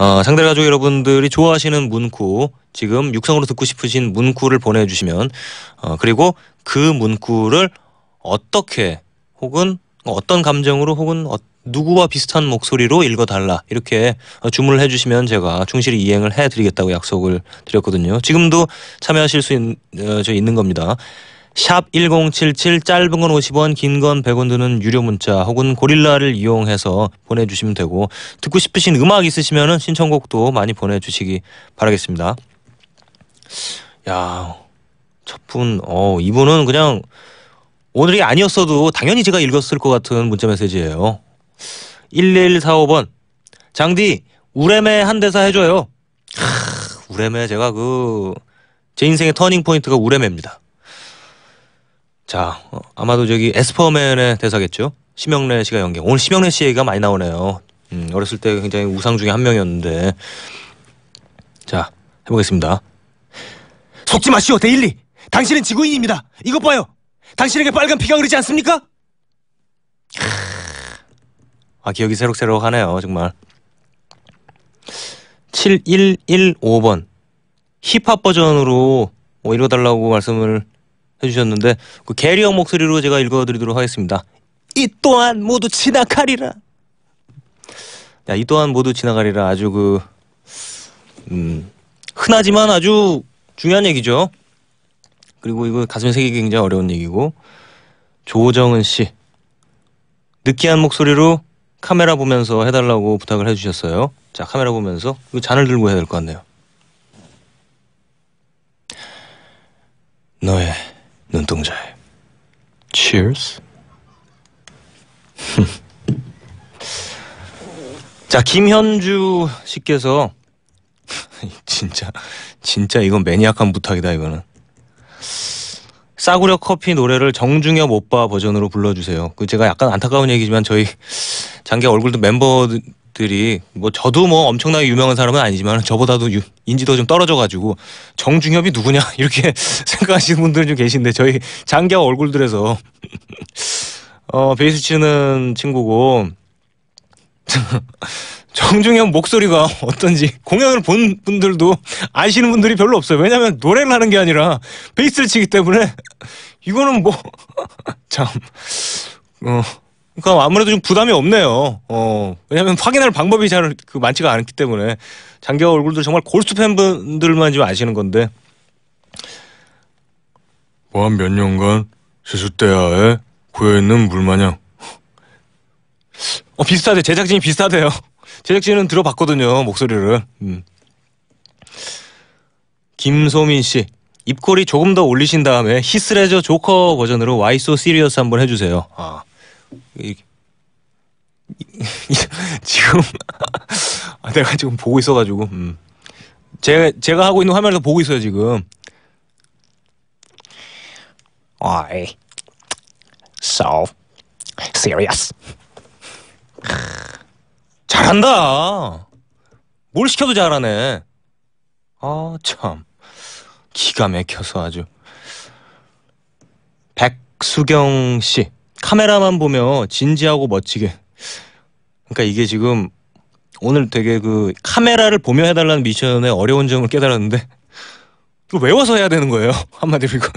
어, 상대 가족 여러분들이 좋아하시는 문구 지금 육성으로 듣고 싶으신 문구를 보내주시면 어, 그리고 그 문구를 어떻게 혹은 어떤 감정으로 혹은 어, 누구와 비슷한 목소리로 읽어달라 이렇게 어, 주문을 해주시면 제가 충실히 이행을 해드리겠다고 약속을 드렸거든요. 지금도 참여하실 수 있, 어, 저 있는 겁니다. 샵1077 짧은 건 50원 긴 건 100원 드는 유료 문자 혹은 고릴라를 이용해서 보내주시면 되고 듣고 싶으신 음악 있으시면 신청곡도 많이 보내주시기 바라겠습니다. 야, 첫 분, 어, 이분은 그냥 오늘이 아니었어도 당연히 제가 읽었을 것 같은 문자 메시지예요. 1145번 장디 우레메 한 대사 해줘요. 하, 우레메 제가 그 제 인생의 터닝 포인트가 우레메입니다. 자, 어, 아마도 저기 에스퍼맨의 대사겠죠? 심영래 씨가 연기. 오늘 심영래 씨 얘기가 많이 나오네요. 음, 어렸을 때 굉장히 우상 중에 한 명이었는데. 자, 해보겠습니다. 속지 마시오, 데일리! 당신은 지구인입니다! 이것 봐요! 당신에게 빨간 피가 흐르지 않습니까? 아, 기억이 새록새록 하네요, 정말. 7115번. 힙합 버전으로 뭐 이뤄달라고 말씀을 해주셨는데 그 게리형 목소리로 제가 읽어드리도록 하겠습니다. 이 또한 모두 지나가리라. 야, 이 또한 모두 지나가리라 아주 그 음, 흔하지만 아주 중요한 얘기죠. 그리고 이거 가슴에 새기기 굉장히 어려운 얘기고 조정은 씨 느끼한 목소리로 카메라 보면서 해달라고 부탁을 해주셨어요. 자 카메라 보면서 이거 잔을 들고 해야 될 것 같네요. 너의 눈동자에. Cheers. 자, 김현주 씨께서 진짜 진짜 이건 매니악한 부탁이다 이거는. 싸구려 커피 노래를 정중엽 오빠 버전으로 불러주세요. 그 제가 약간 안타까운 얘기지만 저희 장기 얼굴도 멤버 들이 뭐 저도 뭐 엄청나게 유명한 사람은 아니지만 저보다도 유, 인지도 좀 떨어져가지고 정중협이 누구냐 이렇게 생각하시는 분들은 좀 계신데 저희 장기하 얼굴들에서 어 베이스 치는 친구고 정중협 목소리가 어떤지 공연을 본 분들도 아시는 분들이 별로 없어요 왜냐면 노래를 하는 게 아니라 베이스를 치기 때문에 이거는 뭐 참어 그러니까 아무래도 좀 부담이 없네요. 어, 왜냐면 하 확인할 방법이 잘 그 많지가 않기 때문에 장기화 얼굴도 정말 골수 팬분들만 지금 아시는 건데. 뭐 한 몇 년간 세숫대야에 고여있는 물마냥. 어, 비슷하대. 제작진이 비슷하대요. 제작진은 들어봤거든요, 목소리를. 음. 김소민 씨. 입꼬리 조금 더 올리신 다음에 히스레저 조커 버전으로 와이 소 시리어스 한번 해주세요. 아. 지금 아, 내가 지금 보고 있어가지고 음. 제가 제가 하고 있는 화면에서 보고 있어요 지금. I so serious. 잘한다. 뭘 시켜도 잘하네. 아 참. 기가 막혀서 아주. 백수경 씨. 카메라만 보면 진지하고 멋지게. 그러니까 이게 지금 오늘 되게 그 카메라를 보며 해달라는 미션의 어려운 점을 깨달았는데 이 외워서 해야 되는 거예요. 한마디로 이거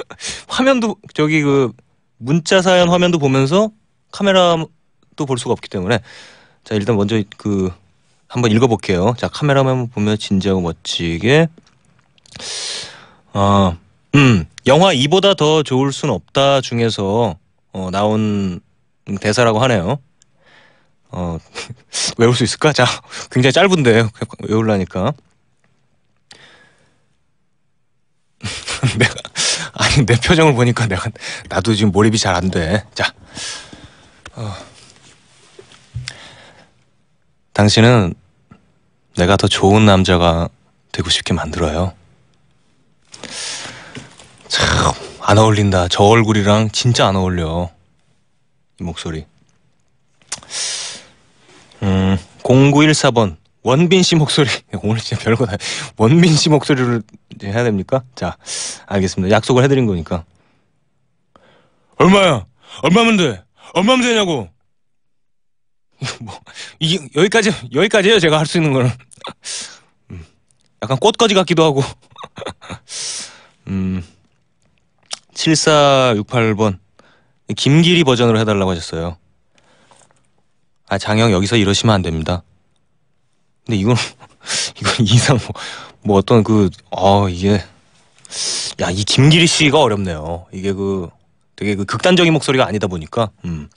화면도 저기 그 문자 사연 화면도 보면서 카메라도 볼 수가 없기 때문에 자 일단 먼저 그 한번 읽어볼게요. 자 카메라만 보면 진지하고 멋지게 아, 음 영화 이보다 더 좋을 순 없다 중에서 어, 나온 대사라고 하네요. 어, 외울 수 있을까? 자, 굉장히 짧은데 외울라니까. 내가 아니 내 표정을 보니까 내가 나도 지금 몰입이 잘 안 돼. 자, 어. 당신은 내가 더 좋은 남자가 되고 싶게 만들어요. 안 어울린다. 저 얼굴이랑 진짜 안 어울려. 이 목소리. 음, 0914번. 원빈 씨 목소리. 오늘 진짜 별거 다. 원빈 씨 목소리를 해야 됩니까? 자, 알겠습니다. 약속을 해드린 거니까. 얼마야? 얼마면 돼? 얼마면 되냐고? 뭐, 이게, 여기까지, 여기까지예요. 제가 할 수 있는 거는. 음, 약간 꽃까지 같기도 하고. 음. 7468번 김길이 버전으로 해달라고 하셨어요. 아 장영 여기서 이러시면 안 됩니다. 근데 이건 이건 이상 뭐, 뭐 어떤 그 아 이게 야 이 김길이 씨가 어렵네요. 이게 그 되게 그 극단적인 목소리가 아니다 보니까 음.